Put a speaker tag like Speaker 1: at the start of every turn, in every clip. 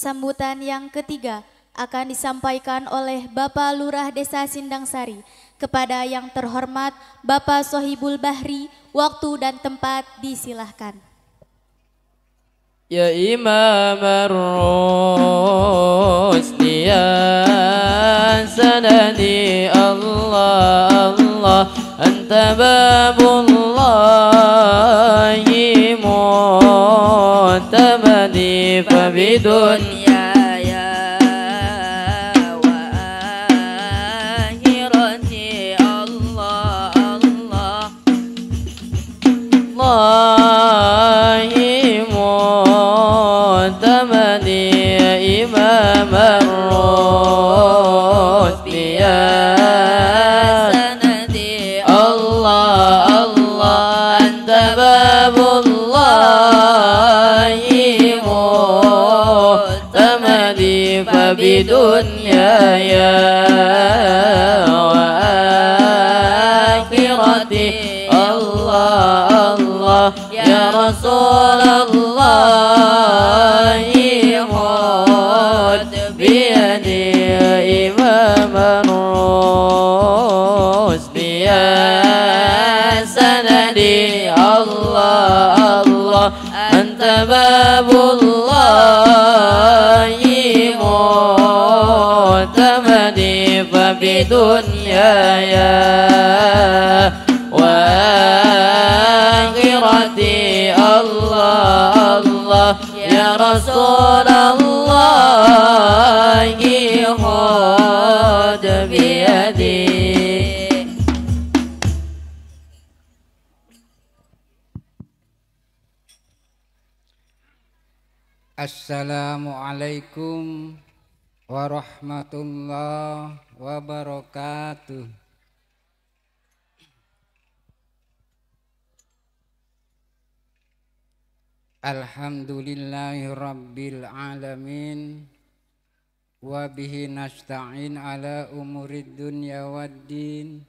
Speaker 1: Sambutan yang ketiga akan disampaikan oleh Bapak Lurah Desa Sindangsari kepada yang terhormat Bapak Sohibul Bahri. Waktu dan tempat disilahkan.
Speaker 2: Ya Imam ar ya sanadi Allah Allah Anta babullah doon يا رسول الله خذ بيدي إمام الرشد يا سندي الله الله أنت باب الله معتمدي يا وآخرتي الله الله يا رسول الله خذ بيدي
Speaker 1: السلام عليكم ورحمة الله وبركاته Alhamdulillahi Rabbil Alamin nasta'in ala umurid dunya waddin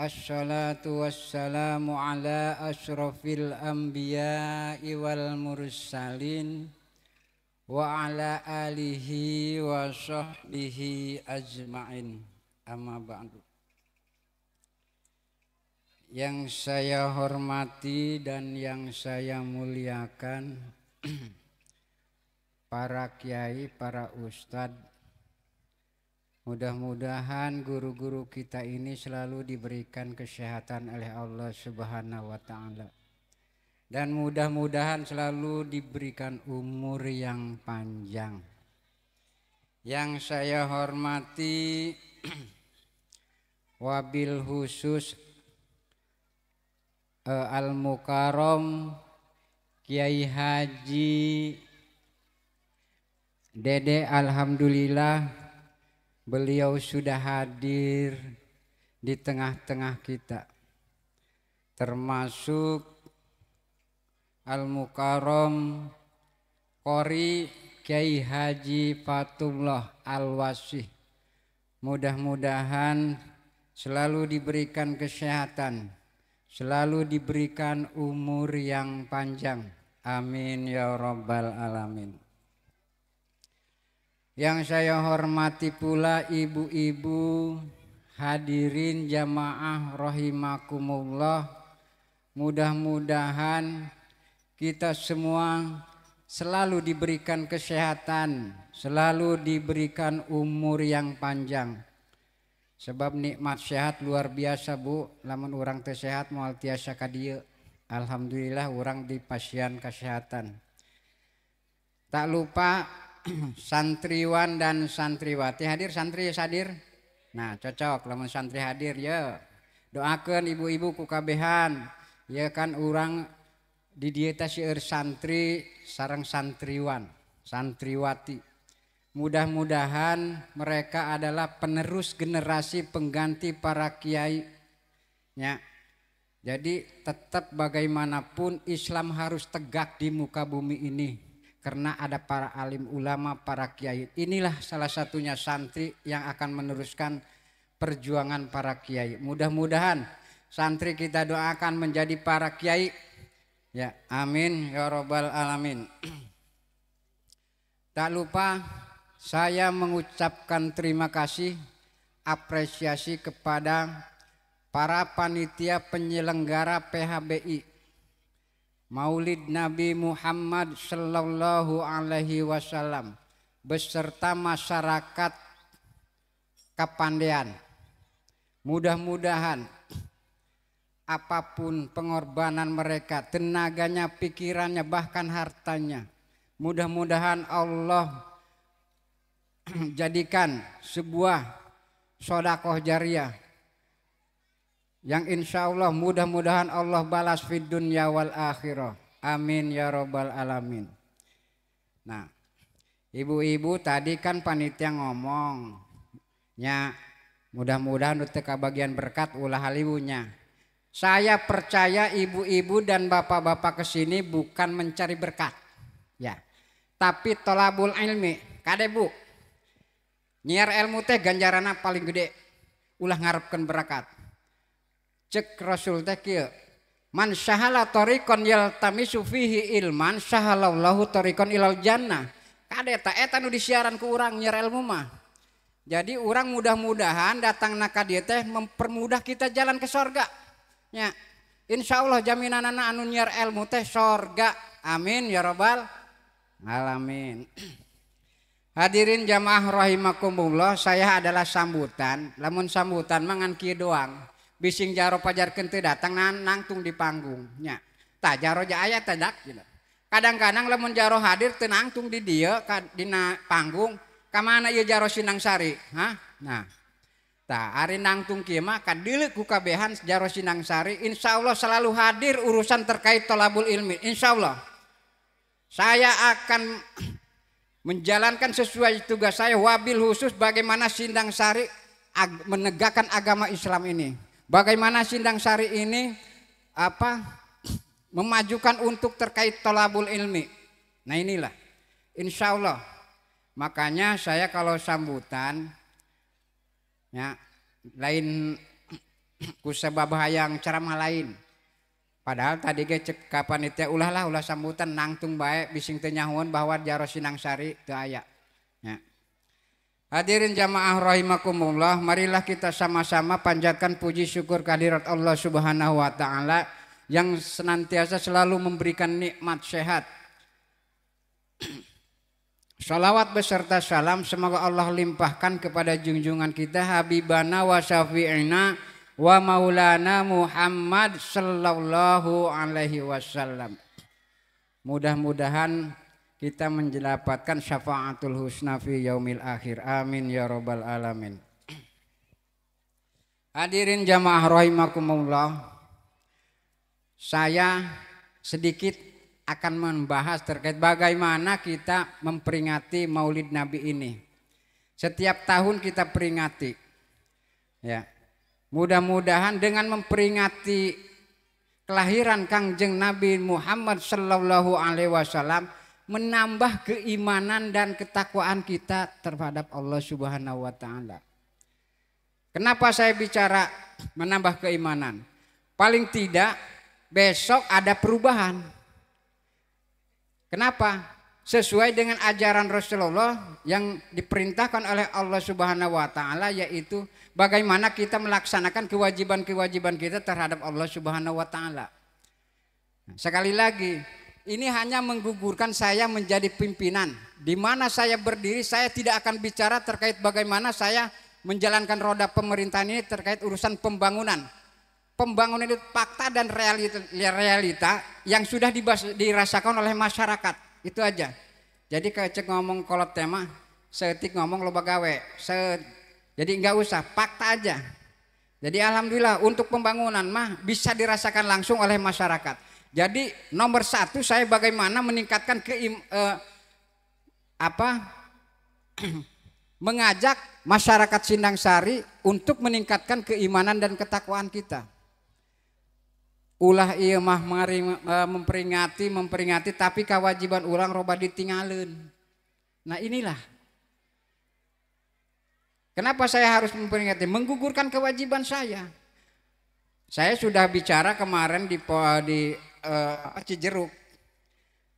Speaker 1: Assalatu wassalamu ala ashrafil anbiya'i wal mursalin Wa ala alihi wa sahbihi ajma'in Amma ba'du yang saya hormati dan yang saya muliakan para kiai, para ustadz, mudah-mudahan guru-guru kita ini selalu diberikan kesehatan oleh Allah Subhanahu wa taala. Dan mudah-mudahan selalu diberikan umur yang panjang. Yang saya hormati wabil khusus uh, eh, Al Mukarom Kiai Haji Dede Alhamdulillah beliau sudah hadir di tengah-tengah kita termasuk Al Mukarom Kori Kiai Haji Fatullah Al Wasih mudah-mudahan selalu diberikan kesehatan Selalu diberikan umur yang panjang. Amin ya Rabbal 'Alamin. Yang saya hormati pula ibu-ibu hadirin jamaah rahimakumullah. Mudah-mudahan kita semua selalu diberikan kesehatan, selalu diberikan umur yang panjang Sebab nikmat sehat luar biasa Bu, lamun orang teh sehat moal tiasa kadieu. Alhamdulillah orang di pasien kesehatan. Tak lupa santriwan dan santriwati hadir santri hadir. Ya, nah, cocok lamun santri hadir ya. doakan ibu-ibu ku kabehan. Ya kan orang di dieta seueur santri sarang santriwan, santriwati. Mudah-mudahan mereka adalah penerus generasi pengganti para kiai. Ya. Jadi tetap bagaimanapun Islam harus tegak di muka bumi ini karena ada para alim ulama, para kiai. Inilah salah satunya santri yang akan meneruskan perjuangan para kiai. Mudah-mudahan santri kita doakan menjadi para kiai. Ya, amin ya robbal alamin. Tak lupa saya mengucapkan terima kasih apresiasi kepada para panitia penyelenggara PHBI Maulid Nabi Muhammad Sallallahu Alaihi Wasallam beserta masyarakat Kapandean. Mudah-mudahan apapun pengorbanan mereka, tenaganya, pikirannya, bahkan hartanya. Mudah-mudahan Allah jadikan sebuah sodakoh jariah yang insya Allah mudah-mudahan Allah balas fid dunya wal akhirah amin ya robbal alamin nah ibu-ibu tadi kan panitia ngomong nya mudah-mudahan untuk bagian berkat ulah halibunya saya percaya ibu-ibu dan bapak-bapak kesini bukan mencari berkat ya tapi tolabul ilmi kade bu Nyiar ilmu teh ganjarana paling gede. Ulah ngarepkan berakat. Cek Rasul teh kieu. Man syahala tariqan tamisu fihi ilman syahalallahu torikon ilal jannah. Kadeta eta nu disiaran ke urang nyiar ilmu mah. Jadi orang mudah-mudahan datang naka dia teh mempermudah kita jalan ke sorga. Ya. Insya Allah jaminan anak anu nyiar ilmu teh sorga. Amin ya robbal alamin. Hadirin jamaah rahimakumullah, saya adalah sambutan, lamun sambutan mangan kieu doang. Bising jaro pajar teu datang nan nangtung di panggung nya. Tah jaro ja aya tadak gitu. Kadang-kadang lamun jaro hadir teu nangtung di dieu dina panggung, ka mana ieu jaro Sinang Sari? Hah? Nah. Tah ari nangtung kieu mah kadeuleu ku kabehan jaro Sinang Sari, insyaallah selalu hadir urusan terkait tolabul ilmi, insyaallah. Saya akan menjalankan sesuai tugas saya wabil khusus bagaimana Sindang Sari ag menegakkan agama Islam ini. Bagaimana Sindang Sari ini apa memajukan untuk terkait tolabul ilmi. Nah inilah insya Allah makanya saya kalau sambutan ya lain kusebab yang ceramah lain Padahal tadi ge cek ka itu ulah lah ulah sambutan nangtung baik bising teu nyahuan bahwa jaro sinangsari teu aya. Ya. Hadirin jamaah rahimakumullah, marilah kita sama-sama panjatkan puji syukur kehadirat Allah Subhanahu wa taala yang senantiasa selalu memberikan nikmat sehat. Salawat beserta salam semoga Allah limpahkan kepada junjungan kita Habibana wa Syafi'ina wa maulana Muhammad sallallahu alaihi wasallam. Mudah-mudahan kita mendapatkan syafaatul husna fi yaumil akhir. Amin ya rabbal alamin. Hadirin jamaah rahimakumullah. Saya sedikit akan membahas terkait bagaimana kita memperingati Maulid Nabi ini. Setiap tahun kita peringati. Ya, Mudah-mudahan dengan memperingati kelahiran Kangjeng Nabi Muhammad Shallallahu Alaihi Wasallam menambah keimanan dan ketakwaan kita terhadap Allah Subhanahu Wa Taala. Kenapa saya bicara menambah keimanan? Paling tidak besok ada perubahan. Kenapa? sesuai dengan ajaran Rasulullah yang diperintahkan oleh Allah Subhanahu wa taala yaitu bagaimana kita melaksanakan kewajiban-kewajiban kita terhadap Allah Subhanahu wa taala. Sekali lagi, ini hanya menggugurkan saya menjadi pimpinan. Di mana saya berdiri, saya tidak akan bicara terkait bagaimana saya menjalankan roda pemerintahan ini terkait urusan pembangunan. Pembangunan itu fakta dan realita, realita yang sudah dirasakan oleh masyarakat itu aja jadi kecek ngomong kolot tema setik ngomong loba gawe Se jadi nggak usah fakta aja jadi alhamdulillah untuk pembangunan mah bisa dirasakan langsung oleh masyarakat jadi nomor satu saya bagaimana meningkatkan ke eh, apa mengajak masyarakat Sindang Sari untuk meningkatkan keimanan dan ketakwaan kita ulah iya mah mari, eh, memperingati memperingati tapi kewajiban ulang roba ditinggalin nah inilah kenapa saya harus memperingati menggugurkan kewajiban saya saya sudah bicara kemarin di di uh, Cijeruk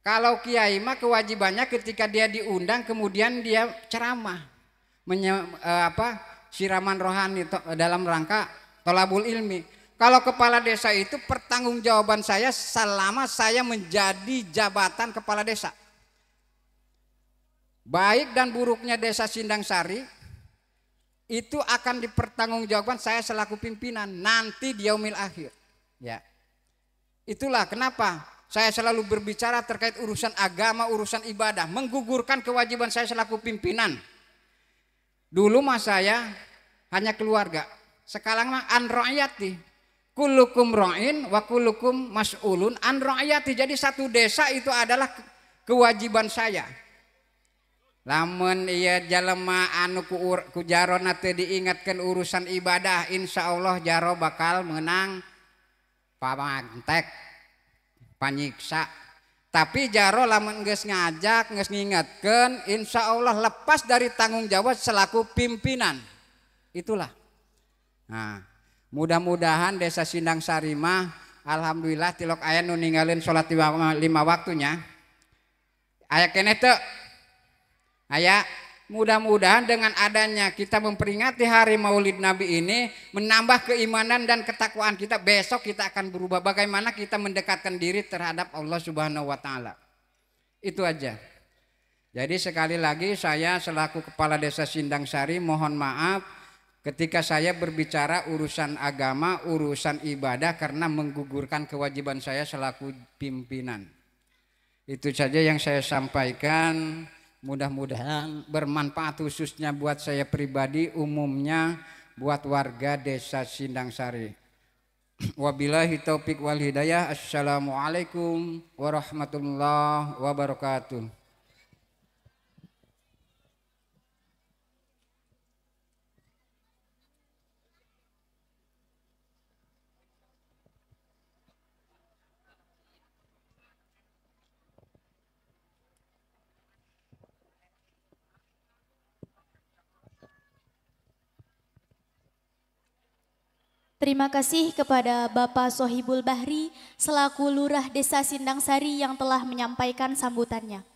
Speaker 1: kalau kiai mah kewajibannya ketika dia diundang kemudian dia ceramah menye, uh, apa siraman rohani to, dalam rangka tolabul ilmi kalau kepala desa itu pertanggungjawaban saya selama saya menjadi jabatan kepala desa. Baik dan buruknya desa Sindang Sari itu akan dipertanggungjawabkan saya selaku pimpinan nanti di yaumil akhir. Ya. Itulah kenapa saya selalu berbicara terkait urusan agama, urusan ibadah, menggugurkan kewajiban saya selaku pimpinan. Dulu mas saya hanya keluarga, sekarang mah anroyati, Kulukum ro'in wa kulukum mas'ulun an ro'yati. Jadi satu desa itu adalah kewajiban saya. Lamun iya jalema anu ku, ku jaro nate diingatkan urusan ibadah. Insya Allah jaro bakal menang pamantek panyiksa. Tapi jaro lamun nges ngajak, nges ngingatkan. Insya Allah lepas dari tanggung jawab selaku pimpinan. Itulah. Nah, Mudah-mudahan desa Sindang Sarima, alhamdulillah tilok ayah nu ninggalin sholat lima, waktunya. Ayah kene tuh, ayah mudah-mudahan dengan adanya kita memperingati hari maulid nabi ini menambah keimanan dan ketakwaan kita besok kita akan berubah bagaimana kita mendekatkan diri terhadap Allah subhanahu wa ta'ala itu aja jadi sekali lagi saya selaku kepala desa Sindang Sari mohon maaf Ketika saya berbicara urusan agama, urusan ibadah karena menggugurkan kewajiban saya selaku pimpinan. Itu saja yang saya sampaikan. Mudah-mudahan bermanfaat khususnya buat saya pribadi, umumnya buat warga desa Sindangsari. Wabillahi taufik wal hidayah. Assalamualaikum warahmatullahi wabarakatuh. Terima kasih kepada Bapak Sohibul Bahri selaku Lurah Desa Sindang Sari yang telah menyampaikan sambutannya.